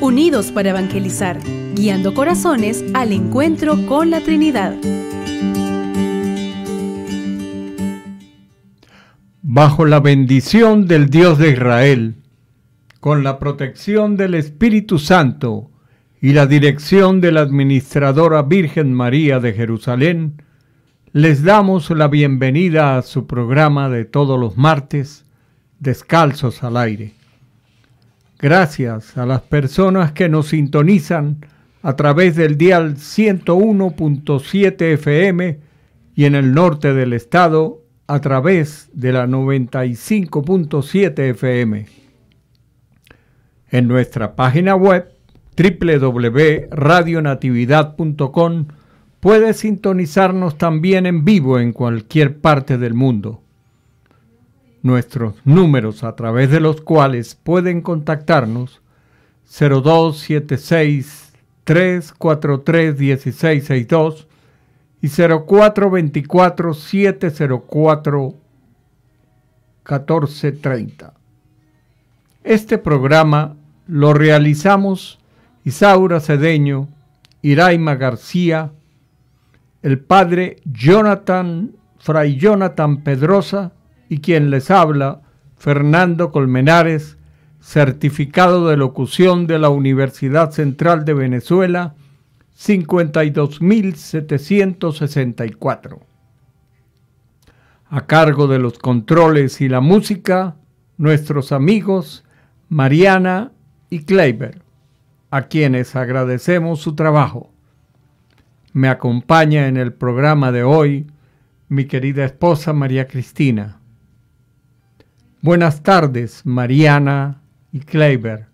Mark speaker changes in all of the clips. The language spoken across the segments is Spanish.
Speaker 1: Unidos para evangelizar, guiando corazones al encuentro con la Trinidad.
Speaker 2: Bajo la bendición del Dios de Israel, con la protección del Espíritu Santo y la dirección de la Administradora Virgen María de Jerusalén, les damos la bienvenida a su programa de todos los martes, Descalzos al Aire Gracias a las personas que nos sintonizan a través del dial 101.7 FM y en el norte del estado a través de la 95.7 FM. En nuestra página web www.radionatividad.com puedes sintonizarnos también en vivo en cualquier parte del mundo. Nuestros números a través de los cuales pueden contactarnos 0276 343 1662 y 0424 704 1430. Este programa lo realizamos Isaura Cedeño, Iraima García, el padre Jonathan, Fray Jonathan Pedrosa y quien les habla, Fernando Colmenares, certificado de locución de la Universidad Central de Venezuela, 52.764. A cargo de los controles y la música, nuestros amigos Mariana y Kleiber, a quienes agradecemos su trabajo. Me acompaña en el programa de hoy mi querida esposa María Cristina. Buenas tardes, Mariana y Kleiber.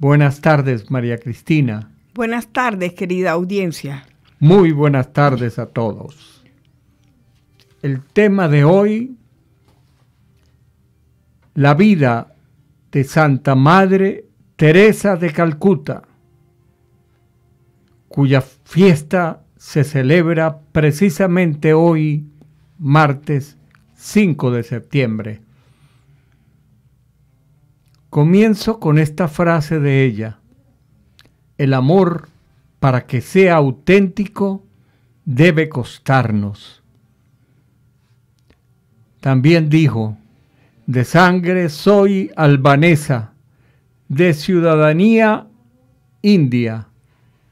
Speaker 2: Buenas tardes, María Cristina.
Speaker 3: Buenas tardes, querida audiencia.
Speaker 2: Muy buenas tardes a todos. El tema de hoy, la vida de Santa Madre Teresa de Calcuta, cuya fiesta se celebra precisamente hoy, martes 5 de septiembre. Comienzo con esta frase de ella. El amor, para que sea auténtico, debe costarnos. También dijo, de sangre soy albanesa, de ciudadanía india.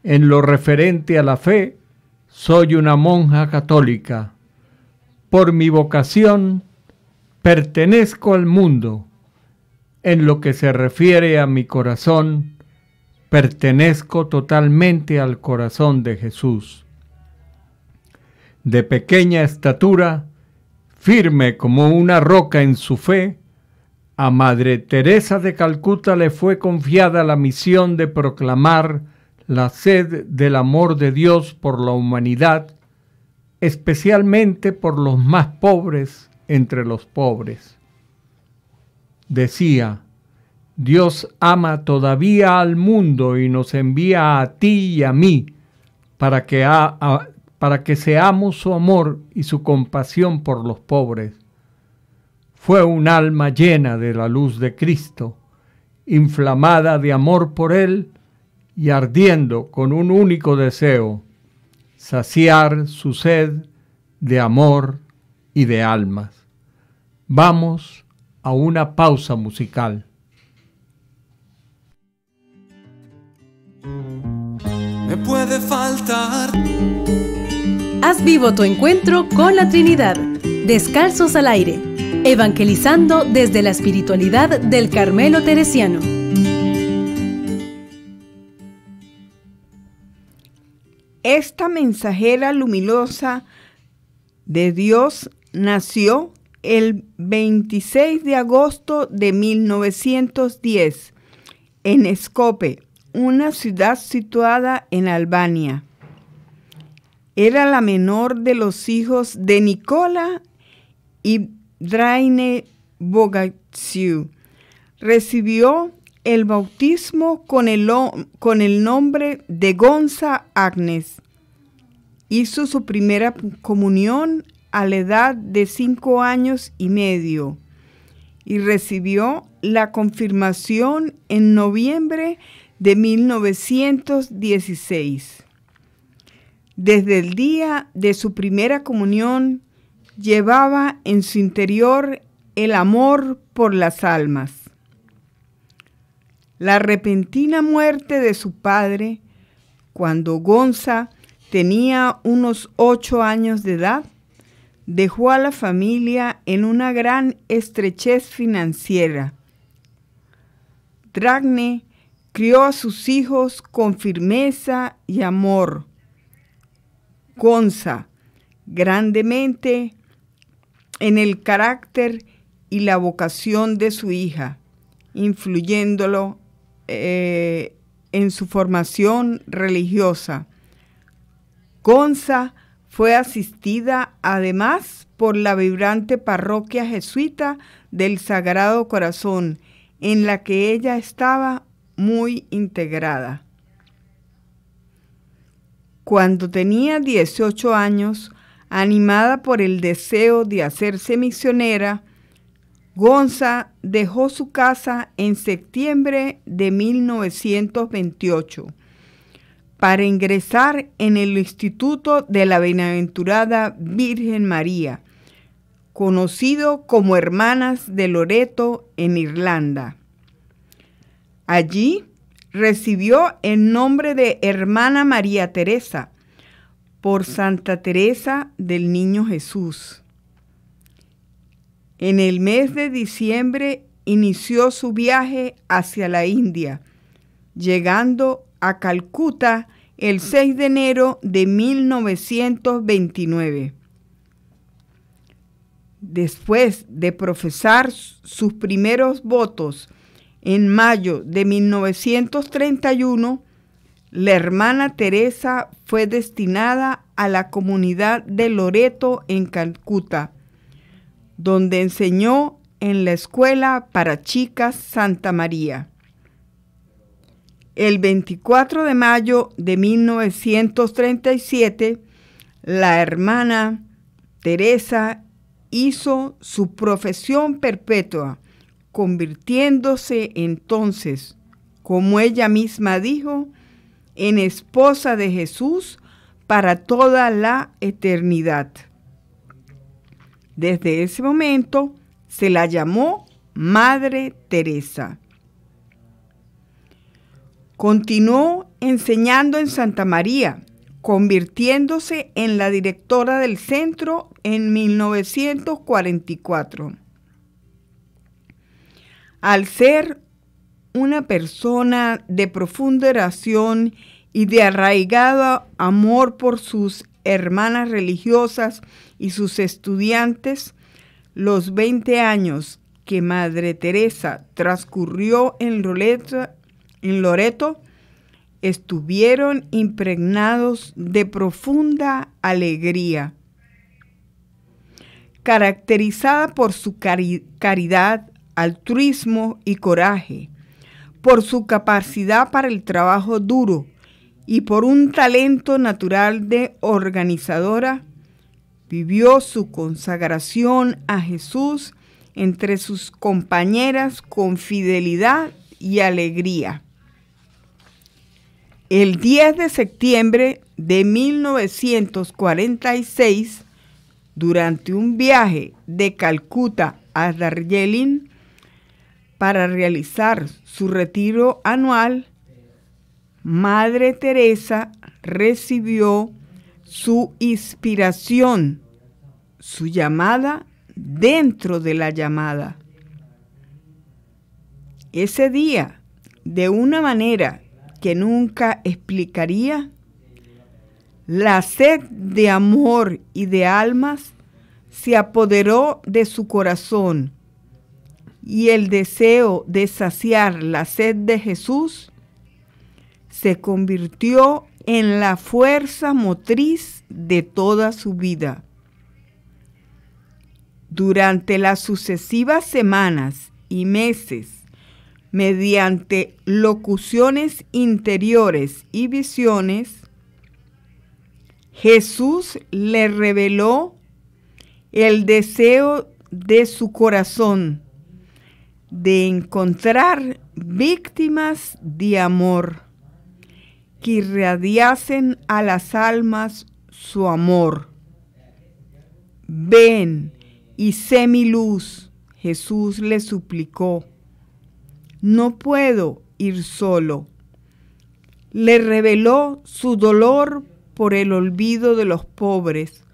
Speaker 2: En lo referente a la fe, soy una monja católica. Por mi vocación, pertenezco al mundo en lo que se refiere a mi corazón, pertenezco totalmente al corazón de Jesús. De pequeña estatura, firme como una roca en su fe, a Madre Teresa de Calcuta le fue confiada la misión de proclamar la sed del amor de Dios por la humanidad, especialmente por los más pobres entre los pobres decía, Dios ama todavía al mundo y nos envía a ti y a mí para que, para que seamos su amor y su compasión por los pobres. Fue un alma llena de la luz de Cristo, inflamada de amor por Él y ardiendo con un único deseo, saciar su sed de amor y de almas. Vamos a una pausa musical.
Speaker 3: Me
Speaker 1: puede faltar. Haz vivo tu encuentro con la Trinidad. Descalzos al aire. Evangelizando desde la espiritualidad del Carmelo Teresiano.
Speaker 3: Esta mensajera luminosa de Dios nació el 26 de agosto de 1910 en Escope, una ciudad situada en Albania. Era la menor de los hijos de Nicola y Draine Bogatsiu. Recibió el bautismo con el, con el nombre de Gonza Agnes. Hizo su primera comunión a la edad de cinco años y medio y recibió la confirmación en noviembre de 1916. Desde el día de su primera comunión llevaba en su interior el amor por las almas. La repentina muerte de su padre, cuando Gonza tenía unos ocho años de edad, dejó a la familia en una gran estrechez financiera. Dragne crió a sus hijos con firmeza y amor. Gonza grandemente en el carácter y la vocación de su hija, influyéndolo eh, en su formación religiosa. Gonza fue asistida además por la vibrante parroquia jesuita del Sagrado Corazón, en la que ella estaba muy integrada. Cuando tenía 18 años, animada por el deseo de hacerse misionera, Gonza dejó su casa en septiembre de 1928 para ingresar en el Instituto de la Bienaventurada Virgen María, conocido como Hermanas de Loreto en Irlanda. Allí recibió el nombre de Hermana María Teresa por Santa Teresa del Niño Jesús. En el mes de diciembre inició su viaje hacia la India, llegando a Calcuta el 6 de enero de 1929. Después de profesar sus primeros votos en mayo de 1931, la hermana Teresa fue destinada a la comunidad de Loreto en Calcuta, donde enseñó en la escuela para chicas Santa María el 24 de mayo de 1937, la hermana Teresa hizo su profesión perpetua, convirtiéndose entonces, como ella misma dijo, en esposa de Jesús para toda la eternidad. Desde ese momento se la llamó Madre Teresa. Continuó enseñando en Santa María, convirtiéndose en la directora del centro en 1944. Al ser una persona de profunda oración y de arraigado amor por sus hermanas religiosas y sus estudiantes, los 20 años que Madre Teresa transcurrió en Roleta en Loreto estuvieron impregnados de profunda alegría, caracterizada por su caridad, altruismo y coraje, por su capacidad para el trabajo duro y por un talento natural de organizadora, vivió su consagración a Jesús entre sus compañeras con fidelidad y alegría. El 10 de septiembre de 1946, durante un viaje de Calcuta a Darjeeling para realizar su retiro anual, Madre Teresa recibió su inspiración, su llamada dentro de la llamada. Ese día, de una manera que nunca explicaría? La sed de amor y de almas se apoderó de su corazón y el deseo de saciar la sed de Jesús se convirtió en la fuerza motriz de toda su vida. Durante las sucesivas semanas y meses mediante locuciones interiores y visiones, Jesús le reveló el deseo de su corazón de encontrar víctimas de amor que irradiasen a las almas su amor. Ven y sé mi luz, Jesús le suplicó no puedo ir solo. Le reveló su dolor por el olvido de los pobres,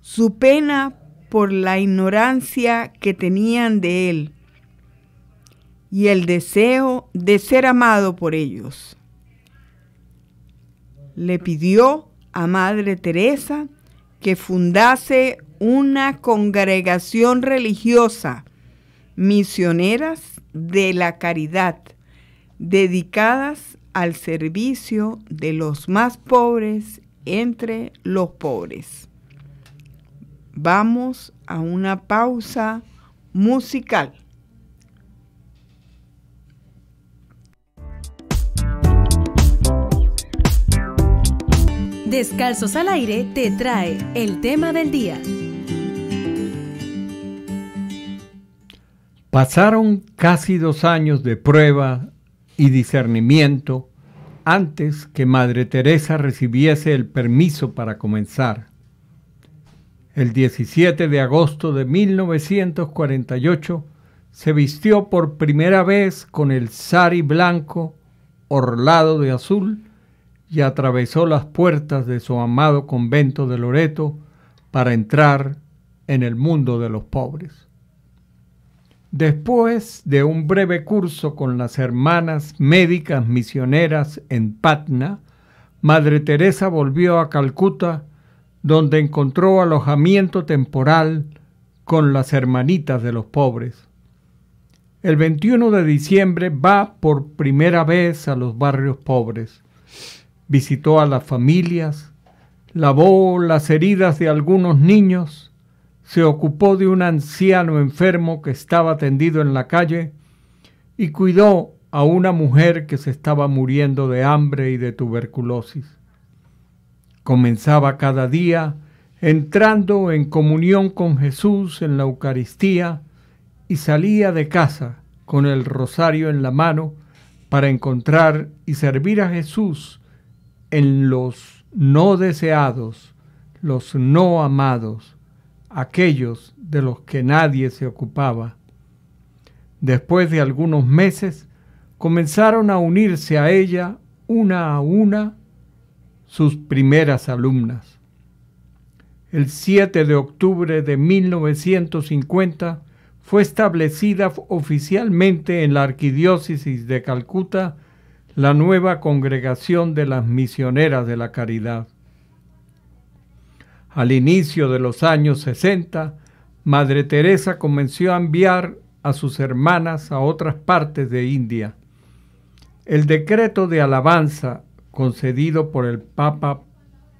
Speaker 3: su pena por la ignorancia que tenían de él y el deseo de ser amado por ellos. Le pidió a Madre Teresa que fundase una congregación religiosa misioneras de la caridad, dedicadas al servicio de los más pobres entre los pobres. Vamos a una pausa musical.
Speaker 1: Descalzos al aire te trae el tema del día.
Speaker 2: Pasaron casi dos años de prueba y discernimiento antes que Madre Teresa recibiese el permiso para comenzar. El 17 de agosto de 1948 se vistió por primera vez con el sari blanco orlado de azul y atravesó las puertas de su amado convento de Loreto para entrar en el mundo de los pobres. Después de un breve curso con las hermanas médicas misioneras en Patna, Madre Teresa volvió a Calcuta, donde encontró alojamiento temporal con las hermanitas de los pobres. El 21 de diciembre va por primera vez a los barrios pobres. Visitó a las familias, lavó las heridas de algunos niños se ocupó de un anciano enfermo que estaba tendido en la calle y cuidó a una mujer que se estaba muriendo de hambre y de tuberculosis. Comenzaba cada día entrando en comunión con Jesús en la Eucaristía y salía de casa con el rosario en la mano para encontrar y servir a Jesús en los no deseados, los no amados, aquellos de los que nadie se ocupaba. Después de algunos meses, comenzaron a unirse a ella una a una sus primeras alumnas. El 7 de octubre de 1950 fue establecida oficialmente en la Arquidiócesis de Calcuta la nueva Congregación de las Misioneras de la Caridad. Al inicio de los años 60, Madre Teresa comenzó a enviar a sus hermanas a otras partes de India. El decreto de alabanza concedido por el Papa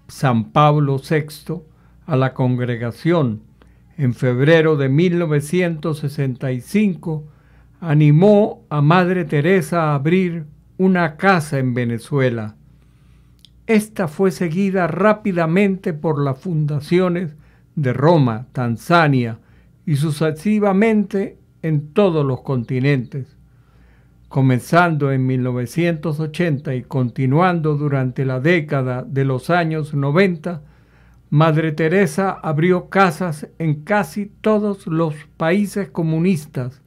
Speaker 2: San Pablo VI a la congregación en febrero de 1965 animó a Madre Teresa a abrir una casa en Venezuela esta fue seguida rápidamente por las fundaciones de Roma, Tanzania y sucesivamente en todos los continentes. Comenzando en 1980 y continuando durante la década de los años 90, Madre Teresa abrió casas en casi todos los países comunistas,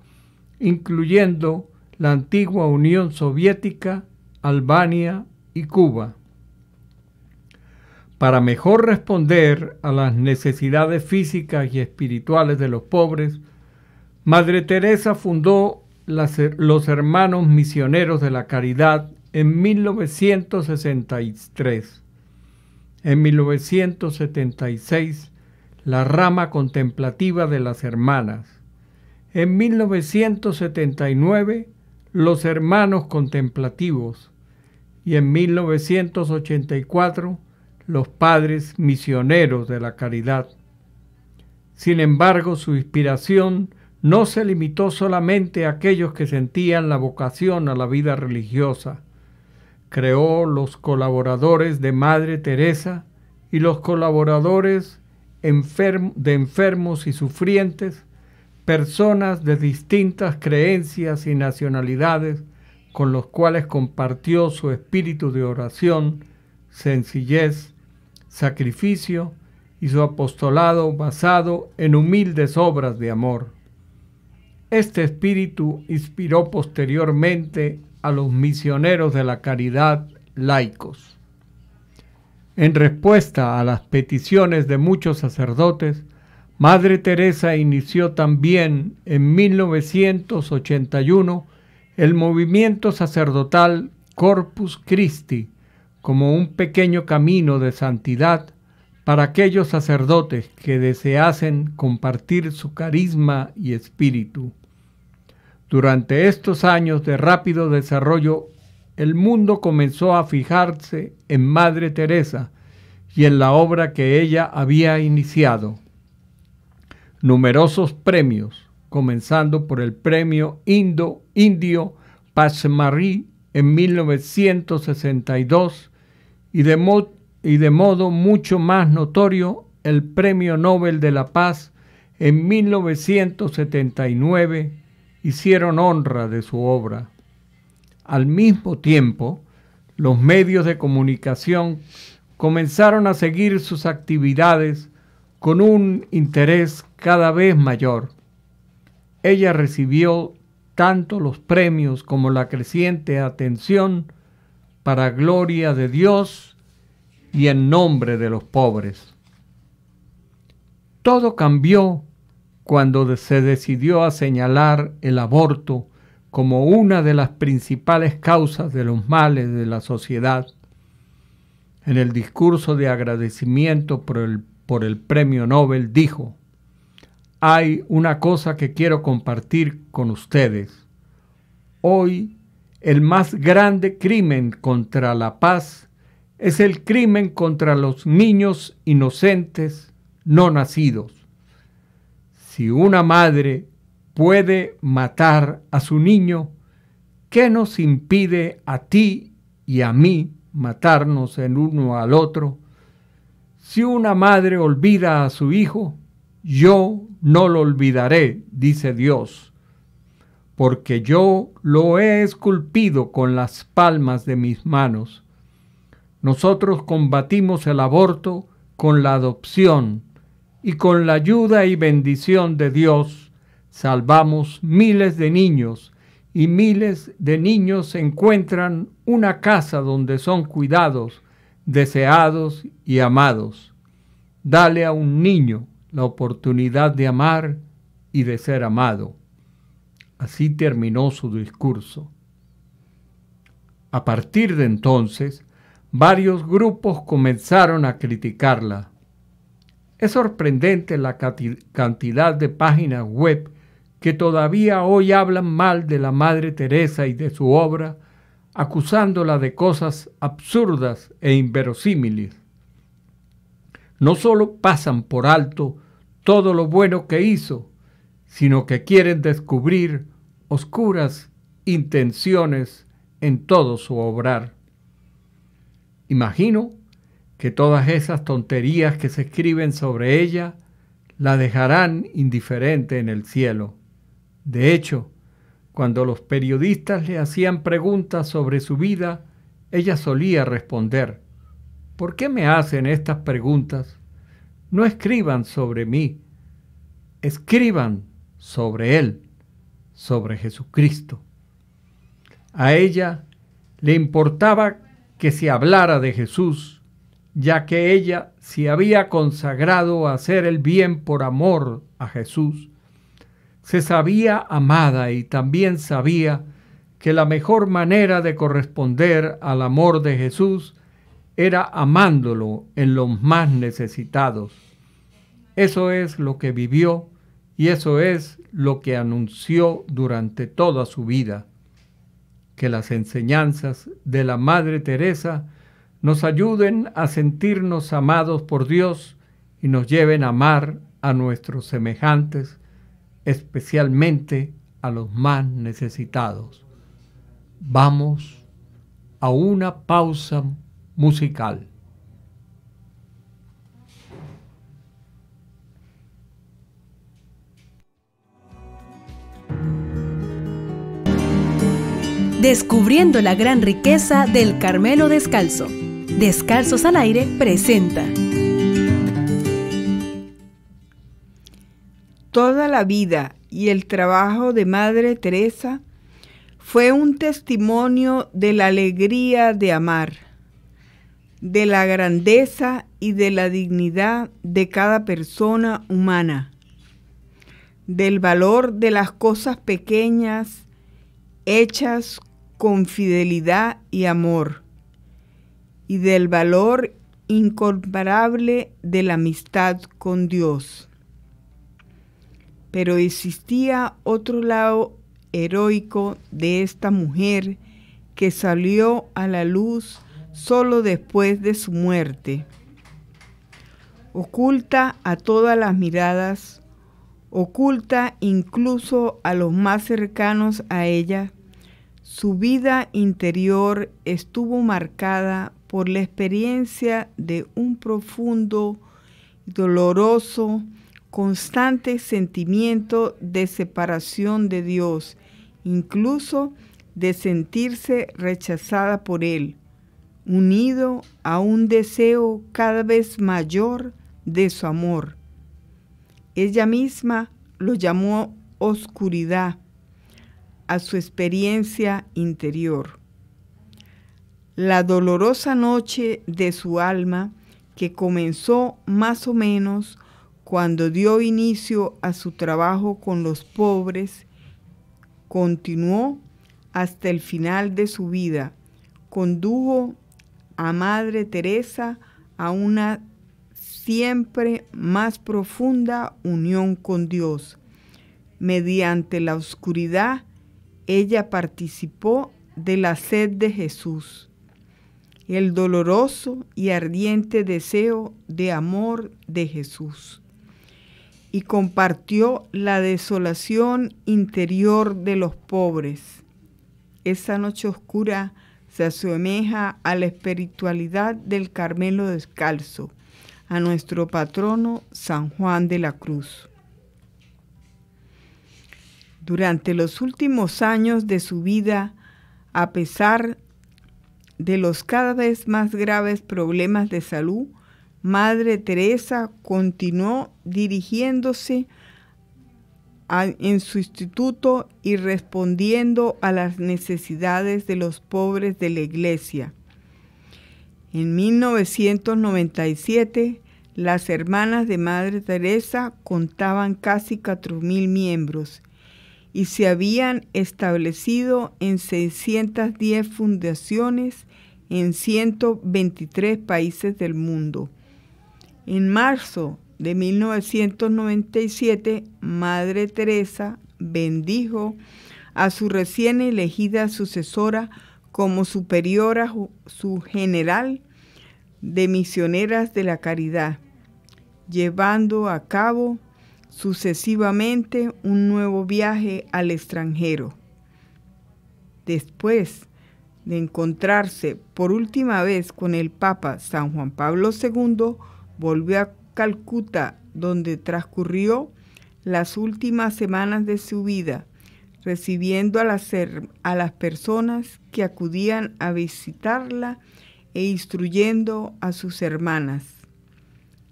Speaker 2: incluyendo la antigua Unión Soviética, Albania y Cuba para mejor responder a las necesidades físicas y espirituales de los pobres, Madre Teresa fundó los Hermanos Misioneros de la Caridad en 1963. En 1976, la rama contemplativa de las hermanas. En 1979, los hermanos contemplativos. Y en 1984, los padres misioneros de la caridad. Sin embargo, su inspiración no se limitó solamente a aquellos que sentían la vocación a la vida religiosa. Creó los colaboradores de Madre Teresa y los colaboradores de enfermos y sufrientes, personas de distintas creencias y nacionalidades con los cuales compartió su espíritu de oración, sencillez sacrificio y su apostolado basado en humildes obras de amor. Este espíritu inspiró posteriormente a los misioneros de la caridad laicos. En respuesta a las peticiones de muchos sacerdotes, Madre Teresa inició también en 1981 el movimiento sacerdotal Corpus Christi, como un pequeño camino de santidad para aquellos sacerdotes que deseasen compartir su carisma y espíritu. Durante estos años de rápido desarrollo, el mundo comenzó a fijarse en Madre Teresa y en la obra que ella había iniciado. Numerosos premios, comenzando por el premio Indo Indio Pachmarí en 1962 y de, y de modo mucho más notorio el Premio Nobel de la Paz en 1979 hicieron honra de su obra. Al mismo tiempo, los medios de comunicación comenzaron a seguir sus actividades con un interés cada vez mayor. Ella recibió tanto los premios como la creciente atención para gloria de Dios y en nombre de los pobres. Todo cambió cuando se decidió a señalar el aborto como una de las principales causas de los males de la sociedad. En el discurso de agradecimiento por el, por el premio Nobel dijo, hay una cosa que quiero compartir con ustedes. Hoy el más grande crimen contra la paz es el crimen contra los niños inocentes no nacidos. Si una madre puede matar a su niño, ¿qué nos impide a ti y a mí matarnos el uno al otro? Si una madre olvida a su hijo, yo no lo olvidaré, dice Dios porque yo lo he esculpido con las palmas de mis manos. Nosotros combatimos el aborto con la adopción y con la ayuda y bendición de Dios salvamos miles de niños y miles de niños encuentran una casa donde son cuidados, deseados y amados. Dale a un niño la oportunidad de amar y de ser amado. Así terminó su discurso. A partir de entonces, varios grupos comenzaron a criticarla. Es sorprendente la cantidad de páginas web que todavía hoy hablan mal de la Madre Teresa y de su obra, acusándola de cosas absurdas e inverosímiles. No solo pasan por alto todo lo bueno que hizo, sino que quieren descubrir oscuras intenciones en todo su obrar. Imagino que todas esas tonterías que se escriben sobre ella la dejarán indiferente en el cielo. De hecho, cuando los periodistas le hacían preguntas sobre su vida, ella solía responder, ¿por qué me hacen estas preguntas? No escriban sobre mí, escriban sobre Él, sobre Jesucristo. A ella le importaba que se hablara de Jesús, ya que ella se había consagrado a hacer el bien por amor a Jesús. Se sabía amada y también sabía que la mejor manera de corresponder al amor de Jesús era amándolo en los más necesitados. Eso es lo que vivió y eso es lo que anunció durante toda su vida, que las enseñanzas de la Madre Teresa nos ayuden a sentirnos amados por Dios y nos lleven a amar a nuestros semejantes, especialmente a los más necesitados. Vamos a una pausa musical.
Speaker 1: Descubriendo la gran riqueza del Carmelo Descalzo. Descalzos
Speaker 3: al aire presenta. Toda la vida y el trabajo de Madre Teresa fue un testimonio de la alegría de amar, de la grandeza y de la dignidad de cada persona humana, del valor de las cosas pequeñas hechas con fidelidad y amor, y del valor incomparable de la amistad con Dios. Pero existía otro lado heroico de esta mujer que salió a la luz solo después de su muerte. Oculta a todas las miradas, oculta incluso a los más cercanos a ella, su vida interior estuvo marcada por la experiencia de un profundo, doloroso, constante sentimiento de separación de Dios, incluso de sentirse rechazada por Él, unido a un deseo cada vez mayor de su amor. Ella misma lo llamó oscuridad a su experiencia interior. La dolorosa noche de su alma que comenzó más o menos cuando dio inicio a su trabajo con los pobres, continuó hasta el final de su vida. Condujo a Madre Teresa a una siempre más profunda unión con Dios. Mediante la oscuridad ella participó de la sed de Jesús, el doloroso y ardiente deseo de amor de Jesús, y compartió la desolación interior de los pobres. Esa noche oscura se asemeja a la espiritualidad del Carmelo descalzo, a nuestro patrono San Juan de la Cruz. Durante los últimos años de su vida, a pesar de los cada vez más graves problemas de salud, Madre Teresa continuó dirigiéndose en su instituto y respondiendo a las necesidades de los pobres de la iglesia. En 1997, las hermanas de Madre Teresa contaban casi 4.000 miembros y se habían establecido en 610 fundaciones en 123 países del mundo. En marzo de 1997, Madre Teresa bendijo a su recién elegida sucesora como superiora su general de misioneras de la caridad, llevando a cabo sucesivamente un nuevo viaje al extranjero. Después de encontrarse por última vez con el Papa San Juan Pablo II, volvió a Calcuta, donde transcurrió las últimas semanas de su vida, recibiendo a las, a las personas que acudían a visitarla e instruyendo a sus hermanas.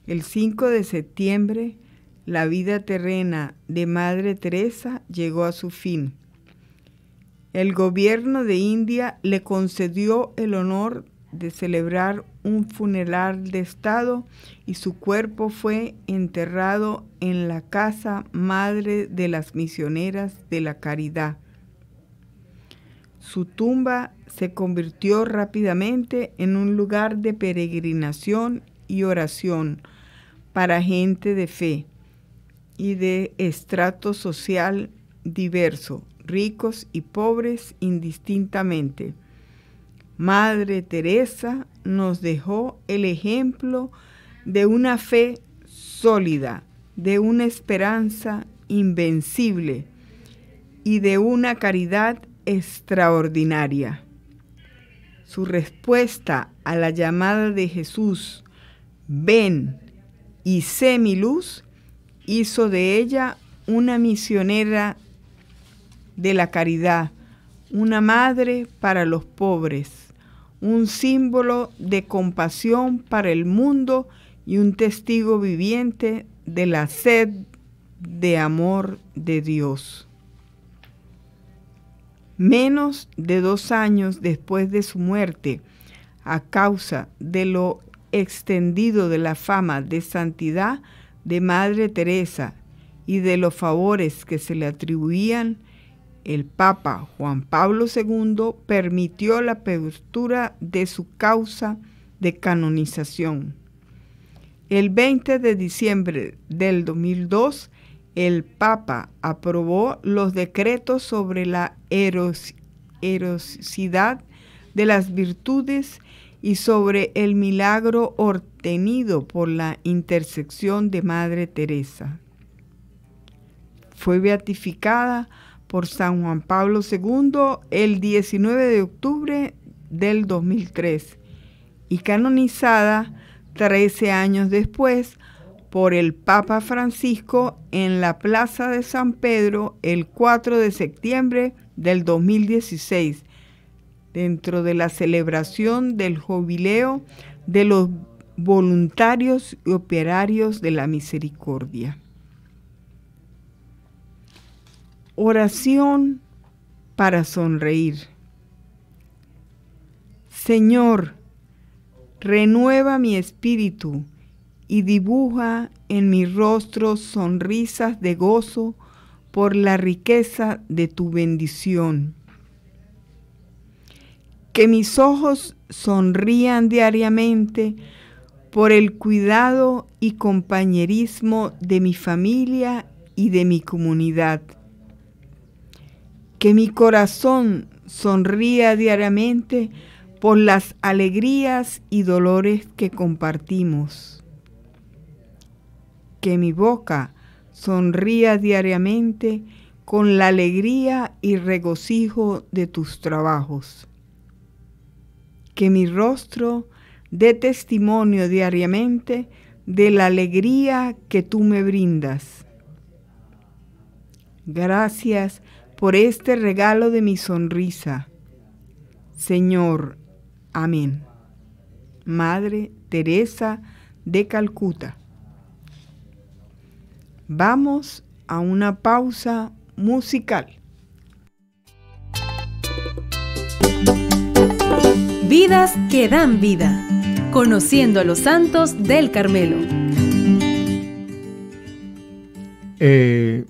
Speaker 3: El 5 de septiembre la vida terrena de Madre Teresa llegó a su fin. El gobierno de India le concedió el honor de celebrar un funeral de Estado y su cuerpo fue enterrado en la casa madre de las misioneras de la caridad. Su tumba se convirtió rápidamente en un lugar de peregrinación y oración para gente de fe y de estrato social diverso, ricos y pobres indistintamente. Madre Teresa nos dejó el ejemplo de una fe sólida, de una esperanza invencible y de una caridad extraordinaria. Su respuesta a la llamada de Jesús, ven y sé mi luz, hizo de ella una misionera de la caridad, una madre para los pobres, un símbolo de compasión para el mundo y un testigo viviente de la sed de amor de Dios. Menos de dos años después de su muerte, a causa de lo extendido de la fama de santidad, de Madre Teresa y de los favores que se le atribuían, el Papa Juan Pablo II permitió la apertura de su causa de canonización. El 20 de diciembre del 2002, el Papa aprobó los decretos sobre la eros, erosidad de las virtudes y sobre el milagro obtenido por la intersección de Madre Teresa. Fue beatificada por San Juan Pablo II el 19 de octubre del 2003 y canonizada 13 años después por el Papa Francisco en la Plaza de San Pedro el 4 de septiembre del 2016 dentro de la celebración del jubileo de los voluntarios y operarios de la misericordia. Oración para sonreír. Señor, renueva mi espíritu y dibuja en mi rostro sonrisas de gozo por la riqueza de tu bendición que mis ojos sonrían diariamente por el cuidado y compañerismo de mi familia y de mi comunidad. Que mi corazón sonría diariamente por las alegrías y dolores que compartimos. Que mi boca sonría diariamente con la alegría y regocijo de tus trabajos que mi rostro dé testimonio diariamente de la alegría que tú me brindas. Gracias por este regalo de mi sonrisa. Señor, amén. Madre Teresa de Calcuta. Vamos a una pausa musical. Vidas que dan vida. Conociendo a
Speaker 1: los santos del Carmelo.
Speaker 2: Eh,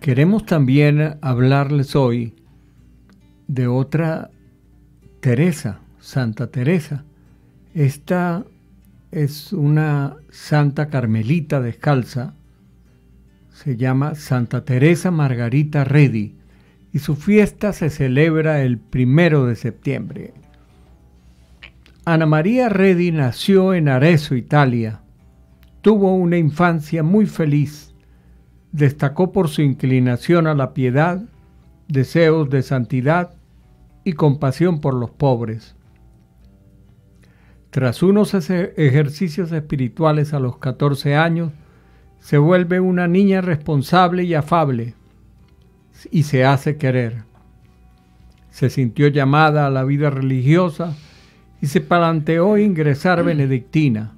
Speaker 2: queremos también hablarles hoy de otra Teresa, Santa Teresa. Esta es una santa carmelita descalza. Se llama Santa Teresa Margarita Redi y su fiesta se celebra el primero de septiembre. Ana María Redi nació en Arezzo, Italia. Tuvo una infancia muy feliz. Destacó por su inclinación a la piedad, deseos de santidad y compasión por los pobres. Tras unos ejercicios espirituales a los 14 años, se vuelve una niña responsable y afable y se hace querer. Se sintió llamada a la vida religiosa y se planteó ingresar mm. benedictina.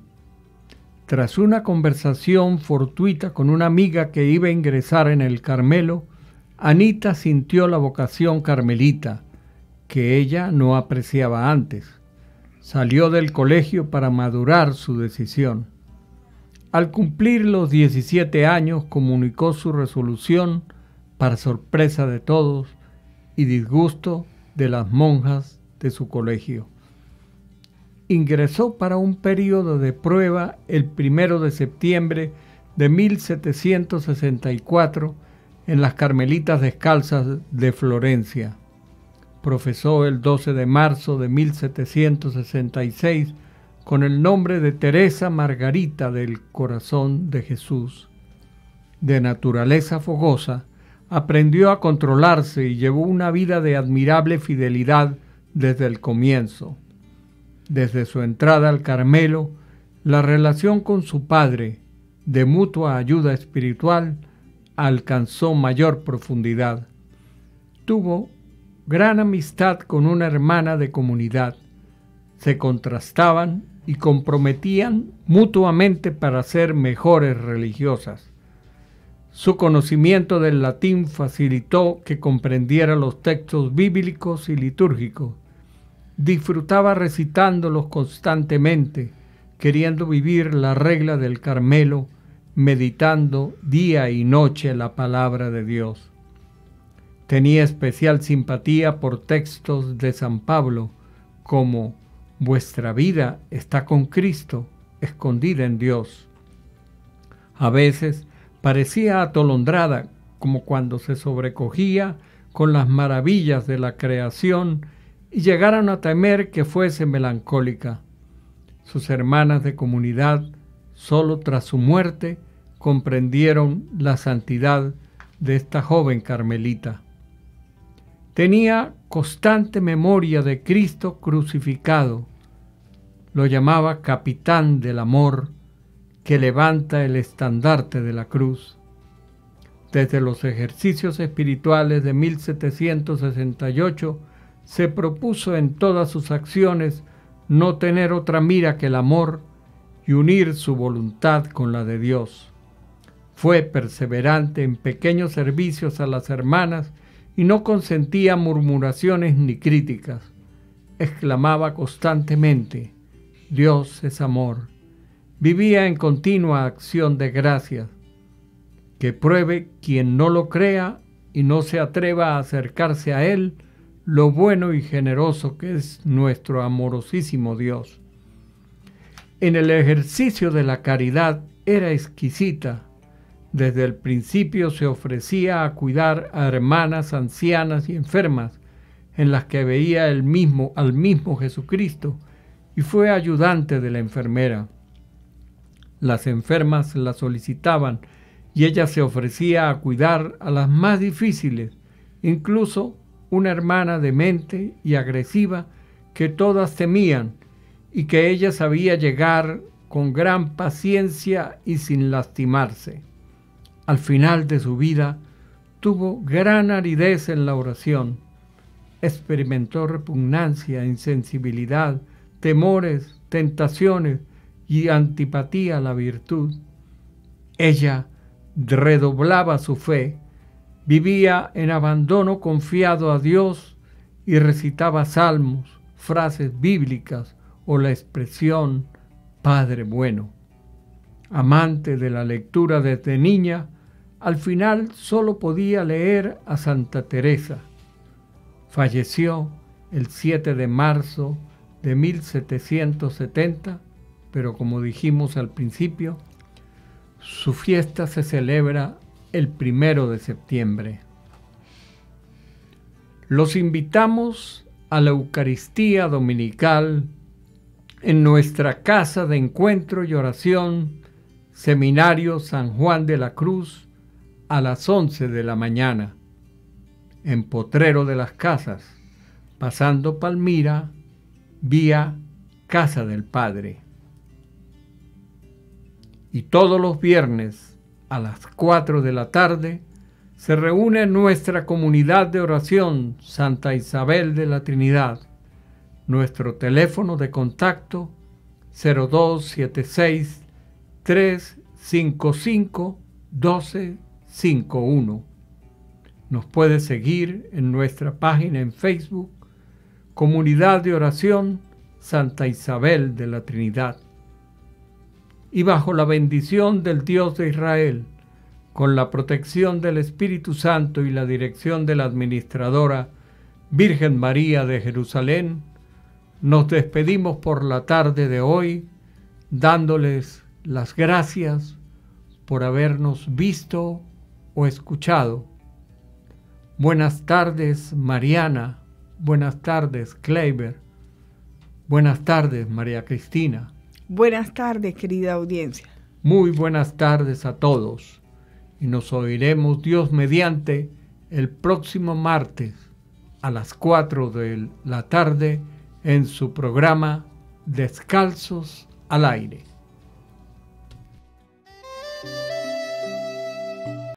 Speaker 2: Tras una conversación fortuita con una amiga que iba a ingresar en el Carmelo, Anita sintió la vocación carmelita, que ella no apreciaba antes. Salió del colegio para madurar su decisión. Al cumplir los 17 años comunicó su resolución para sorpresa de todos y disgusto de las monjas de su colegio ingresó para un periodo de prueba el 1 de septiembre de 1764 en las Carmelitas Descalzas de Florencia. Profesó el 12 de marzo de 1766 con el nombre de Teresa Margarita del Corazón de Jesús. De naturaleza fogosa, aprendió a controlarse y llevó una vida de admirable fidelidad desde el comienzo desde su entrada al Carmelo, la relación con su padre, de mutua ayuda espiritual, alcanzó mayor profundidad. Tuvo gran amistad con una hermana de comunidad. Se contrastaban y comprometían mutuamente para ser mejores religiosas. Su conocimiento del latín facilitó que comprendiera los textos bíblicos y litúrgicos disfrutaba recitándolos constantemente, queriendo vivir la regla del Carmelo, meditando día y noche la palabra de Dios. Tenía especial simpatía por textos de San Pablo como Vuestra vida está con Cristo, escondida en Dios. A veces parecía atolondrada, como cuando se sobrecogía con las maravillas de la creación, y llegaron a temer que fuese melancólica. Sus hermanas de comunidad, solo tras su muerte, comprendieron la santidad de esta joven carmelita. Tenía constante memoria de Cristo crucificado. Lo llamaba capitán del amor que levanta el estandarte de la cruz. Desde los ejercicios espirituales de 1768 se propuso en todas sus acciones no tener otra mira que el amor y unir su voluntad con la de Dios. Fue perseverante en pequeños servicios a las hermanas y no consentía murmuraciones ni críticas. Exclamaba constantemente, Dios es amor. Vivía en continua acción de gracias. Que pruebe quien no lo crea y no se atreva a acercarse a Él, lo bueno y generoso que es nuestro amorosísimo Dios. En el ejercicio de la caridad era exquisita. Desde el principio se ofrecía a cuidar a hermanas ancianas y enfermas, en las que veía el mismo, al mismo Jesucristo, y fue ayudante de la enfermera. Las enfermas la solicitaban y ella se ofrecía a cuidar a las más difíciles, incluso una hermana demente y agresiva que todas temían y que ella sabía llegar con gran paciencia y sin lastimarse. Al final de su vida tuvo gran aridez en la oración, experimentó repugnancia, insensibilidad, temores, tentaciones y antipatía a la virtud. Ella redoblaba su fe, Vivía en abandono confiado a Dios y recitaba salmos, frases bíblicas o la expresión Padre bueno. Amante de la lectura desde niña, al final solo podía leer a Santa Teresa. Falleció el 7 de marzo de 1770, pero como dijimos al principio, su fiesta se celebra el primero de septiembre. Los invitamos a la Eucaristía Dominical en nuestra casa de encuentro y oración, Seminario San Juan de la Cruz, a las 11 de la mañana, en Potrero de las Casas, pasando Palmira, vía Casa del Padre. Y todos los viernes a las 4 de la tarde, se reúne nuestra comunidad de oración Santa Isabel de la Trinidad. Nuestro teléfono de contacto 0276 355 1251. Nos puede seguir en nuestra página en Facebook, Comunidad de Oración Santa Isabel de la Trinidad y bajo la bendición del Dios de Israel, con la protección del Espíritu Santo y la dirección de la administradora Virgen María de Jerusalén, nos despedimos por la tarde de hoy, dándoles las gracias por habernos visto o escuchado. Buenas tardes, Mariana. Buenas tardes, Kleiber. Buenas tardes, María Cristina.
Speaker 3: Buenas tardes, querida audiencia.
Speaker 2: Muy buenas tardes a todos y nos oiremos Dios mediante el próximo martes a las 4 de la tarde en su programa Descalzos al aire.